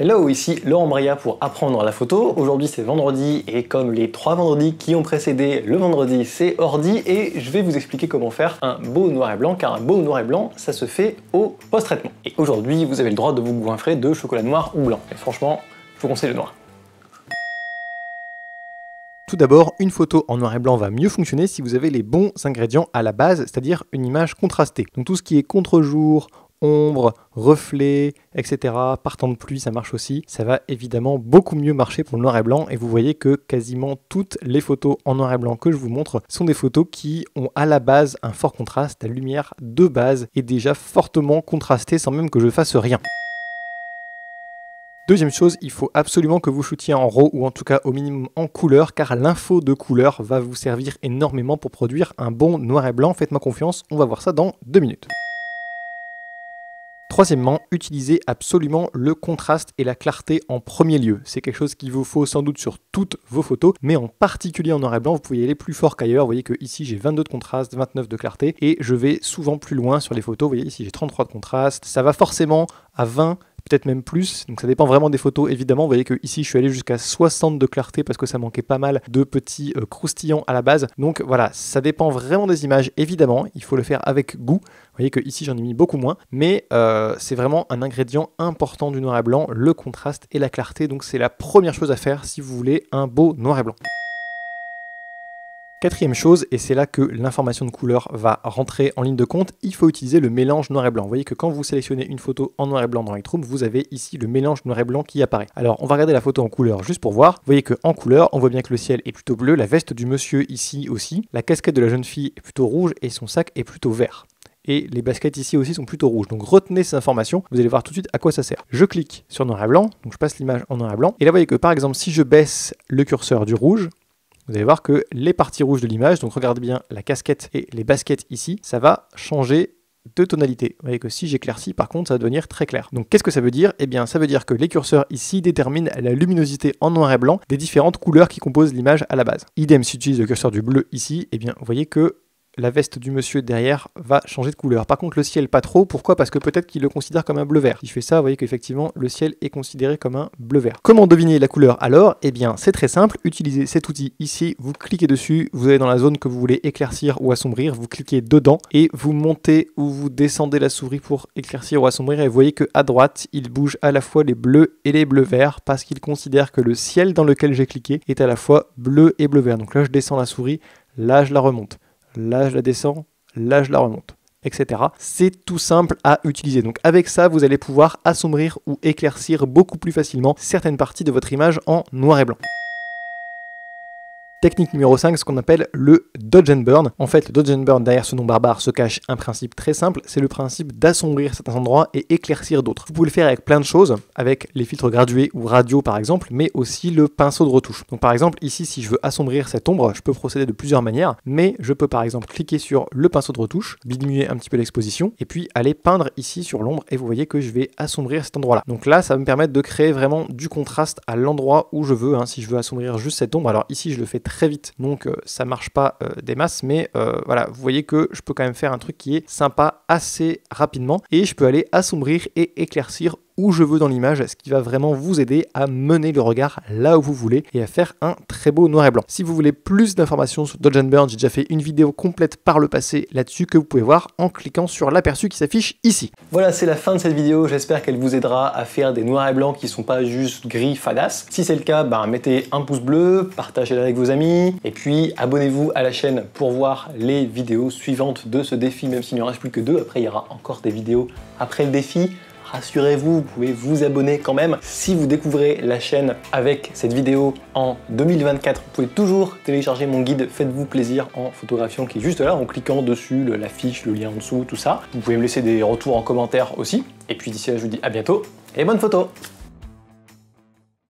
Hello, ici Laurent Bria pour apprendre la photo. Aujourd'hui c'est vendredi et comme les trois vendredis qui ont précédé le vendredi, c'est ordi et je vais vous expliquer comment faire un beau noir et blanc car un beau noir et blanc ça se fait au post-traitement. Et aujourd'hui vous avez le droit de vous goinfrer de chocolat noir ou blanc. Et franchement, je vous conseille le noir. Tout d'abord, une photo en noir et blanc va mieux fonctionner si vous avez les bons ingrédients à la base, c'est-à-dire une image contrastée. Donc tout ce qui est contre-jour, ombre, reflet, etc. Partant de pluie, ça marche aussi. Ça va évidemment beaucoup mieux marcher pour le noir et blanc. Et vous voyez que quasiment toutes les photos en noir et blanc que je vous montre sont des photos qui ont à la base un fort contraste. La lumière de base est déjà fortement contrastée sans même que je fasse rien. Deuxième chose, il faut absolument que vous shootiez en RAW ou en tout cas au minimum en couleur car l'info de couleur va vous servir énormément pour produire un bon noir et blanc. Faites-moi confiance, on va voir ça dans deux minutes. Troisièmement, utilisez absolument le contraste et la clarté en premier lieu. C'est quelque chose qu'il vous faut sans doute sur toutes vos photos, mais en particulier en noir et blanc, vous pouvez y aller plus fort qu'ailleurs. Vous voyez que ici j'ai 22 de contraste, 29 de clarté, et je vais souvent plus loin sur les photos. Vous voyez ici j'ai 33 de contraste. Ça va forcément à 20, peut-être même plus. Donc ça dépend vraiment des photos, évidemment. Vous voyez que ici, je suis allé jusqu'à 60 de clarté parce que ça manquait pas mal de petits euh, croustillants à la base. Donc voilà, ça dépend vraiment des images, évidemment. Il faut le faire avec goût. Vous voyez que ici, j'en ai mis beaucoup moins, mais euh, c'est vraiment un ingrédient important du noir et blanc, le contraste et la clarté. Donc c'est la première chose à faire si vous voulez un beau noir et blanc. Quatrième chose, et c'est là que l'information de couleur va rentrer en ligne de compte, il faut utiliser le mélange noir et blanc. Vous voyez que quand vous sélectionnez une photo en noir et blanc dans Lightroom, vous avez ici le mélange noir et blanc qui apparaît. Alors on va regarder la photo en couleur juste pour voir. Vous voyez que en couleur, on voit bien que le ciel est plutôt bleu, la veste du monsieur ici aussi, la casquette de la jeune fille est plutôt rouge et son sac est plutôt vert et les baskets ici aussi sont plutôt rouges. Donc retenez ces informations, vous allez voir tout de suite à quoi ça sert. Je clique sur noir et blanc, donc je passe l'image en noir et blanc, et là vous voyez que par exemple si je baisse le curseur du rouge, vous allez voir que les parties rouges de l'image, donc regardez bien la casquette et les baskets ici, ça va changer de tonalité. Vous voyez que si j'éclaircis, par contre, ça va devenir très clair. Donc qu'est-ce que ça veut dire Eh bien, ça veut dire que les curseurs ici déterminent la luminosité en noir et blanc des différentes couleurs qui composent l'image à la base. Idem si j'utilise le curseur du bleu ici, eh bien, vous voyez que la veste du monsieur derrière va changer de couleur. Par contre, le ciel, pas trop. Pourquoi Parce que peut-être qu'il le considère comme un bleu-vert. Si je fais ça, vous voyez qu'effectivement, le ciel est considéré comme un bleu-vert. Comment deviner la couleur alors Eh bien, c'est très simple. Utilisez cet outil ici, vous cliquez dessus, vous allez dans la zone que vous voulez éclaircir ou assombrir, vous cliquez dedans et vous montez ou vous descendez la souris pour éclaircir ou assombrir et vous voyez que à droite, il bouge à la fois les bleus et les bleus-verts parce qu'il considère que le ciel dans lequel j'ai cliqué est à la fois bleu et bleu-vert. Donc là, je descends la souris, là, je la remonte là je la descends, là je la remonte, etc. C'est tout simple à utiliser. Donc avec ça, vous allez pouvoir assombrir ou éclaircir beaucoup plus facilement certaines parties de votre image en noir et blanc. Technique numéro 5, ce qu'on appelle le dodge and burn. En fait, le dodge and burn, derrière ce nom barbare, se cache un principe très simple, c'est le principe d'assombrir certains endroits et éclaircir d'autres. Vous pouvez le faire avec plein de choses, avec les filtres gradués ou radio par exemple, mais aussi le pinceau de retouche. Donc par exemple, ici, si je veux assombrir cette ombre, je peux procéder de plusieurs manières, mais je peux par exemple cliquer sur le pinceau de retouche, diminuer un petit peu l'exposition, et puis aller peindre ici sur l'ombre, et vous voyez que je vais assombrir cet endroit-là. Donc là, ça va me permettre de créer vraiment du contraste à l'endroit où je veux, hein, si je veux assombrir juste cette ombre. Alors ici, je le fais très vite. Donc euh, ça marche pas euh, des masses, mais euh, voilà, vous voyez que je peux quand même faire un truc qui est sympa assez rapidement et je peux aller assombrir et éclaircir où je veux dans l'image, ce qui va vraiment vous aider à mener le regard là où vous voulez et à faire un très beau noir et blanc. Si vous voulez plus d'informations sur Dodge and Burn, j'ai déjà fait une vidéo complète par le passé là-dessus que vous pouvez voir en cliquant sur l'aperçu qui s'affiche ici. Voilà, c'est la fin de cette vidéo, j'espère qu'elle vous aidera à faire des noirs et blancs qui sont pas juste gris fadas. Si c'est le cas, ben, mettez un pouce bleu, partagez-la avec vos amis, et puis abonnez-vous à la chaîne pour voir les vidéos suivantes de ce défi, même s'il n'y en reste plus que deux, après il y aura encore des vidéos après le défi rassurez-vous, vous pouvez vous abonner quand même. Si vous découvrez la chaîne avec cette vidéo en 2024, vous pouvez toujours télécharger mon guide Faites-vous plaisir en photographiant qui est juste là en cliquant dessus, l'affiche, le lien en dessous, tout ça. Vous pouvez me laisser des retours en commentaire aussi. Et puis d'ici là, je vous dis à bientôt et bonne photo